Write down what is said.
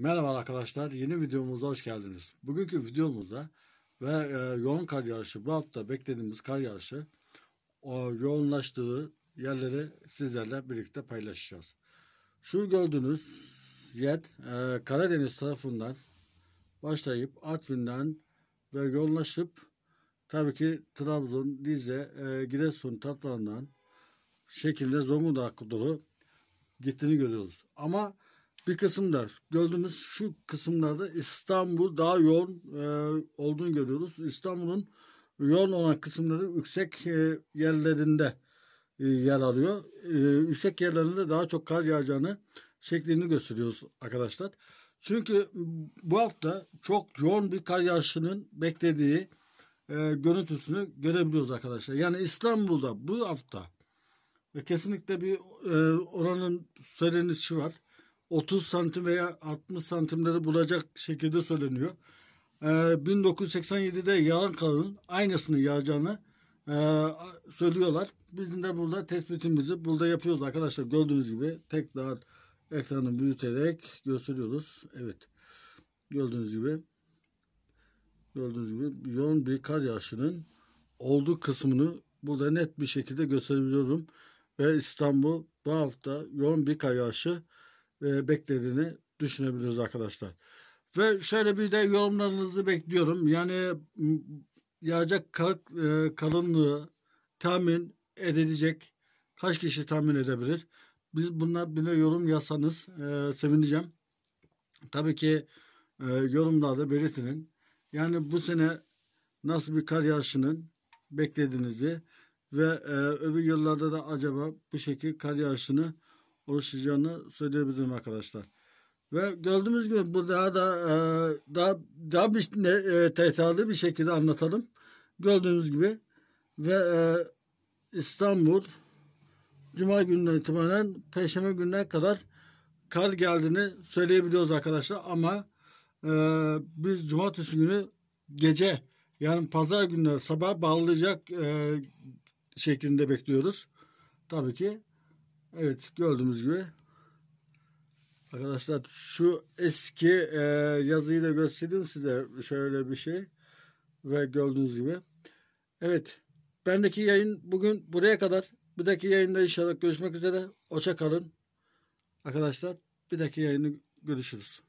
Merhaba arkadaşlar, yeni videomuza hoş geldiniz. Bugünkü videomuzda ve e, yoğun kar yağışı, bu hafta beklediğimiz kar yağışı o, yoğunlaştığı yerleri sizlerle birlikte paylaşacağız. Şu gördüğünüz yer e, Karadeniz tarafından başlayıp Atvin'den ve yoğunlaşıp tabii ki Trabzon, Rize, e, Giresun taraflarından şekilde Zonguldak'a doğru gittiğini görüyoruz. Ama bu bir kısımdır. Gördüğümüz şu kısımlarda İstanbul daha yoğun e, olduğunu görüyoruz. İstanbul'un yoğun olan kısımları yüksek e, yerlerinde e, yer alıyor. E, yüksek yerlerinde daha çok kar yağacağını şeklini gösteriyoruz arkadaşlar. Çünkü bu hafta çok yoğun bir kar yağışının beklediği e, görüntüsünü görebiliyoruz arkadaşlar. Yani İstanbul'da bu hafta e, kesinlikle bir e, oranın söylenişi var. 30 santim veya 60 santimleri bulacak şekilde söyleniyor. E, ee, 1987'de yağan karın aynısını yağacağını e, söylüyorlar. Bizim de burada tespitimizi burada yapıyoruz arkadaşlar. Gördüğünüz gibi tekrar ekranı büyüterek gösteriyoruz. Evet. Gördüğünüz gibi gördüğünüz gibi yoğun bir kar yağışının olduğu kısmını burada net bir şekilde gösteriyorum Ve İstanbul bu hafta yoğun bir kar yağışı e, beklediğini düşünebiliriz arkadaşlar. Ve şöyle bir de yorumlarınızı bekliyorum. Yani yağacak kal e, kalınlığı tahmin edilecek kaç kişi tahmin edebilir? Biz bunlar bile yorum yazsanız e, sevineceğim. Tabii ki e, yorumlarda belirtinin. Yani bu sene nasıl bir kar yağışının beklediğinizi ve e, öbür yıllarda da acaba bu şekil kar yağışını oluşacağını söyleyebilirim arkadaşlar. Ve gördüğümüz gibi bu daha da e, daha daha bir ne, e, detaylı bir şekilde anlatalım. Gördüğünüz gibi ve e, İstanbul Cuma gününden itibaren Perşembe gününe kadar kar geldiğini söyleyebiliyoruz arkadaşlar ama e, biz Cumartesi günü gece yani Pazar günü sabah bağlayacak e, şeklinde bekliyoruz. Tabii ki Evet gördüğünüz gibi arkadaşlar şu eski e, yazıyı da gösterdim size şöyle bir şey ve gördüğünüz gibi. Evet bendeki yayın bugün buraya kadar. Bir dahaki yayında inşallah görüşmek üzere. Hoşça kalın. Arkadaşlar bir dahaki yayını görüşürüz.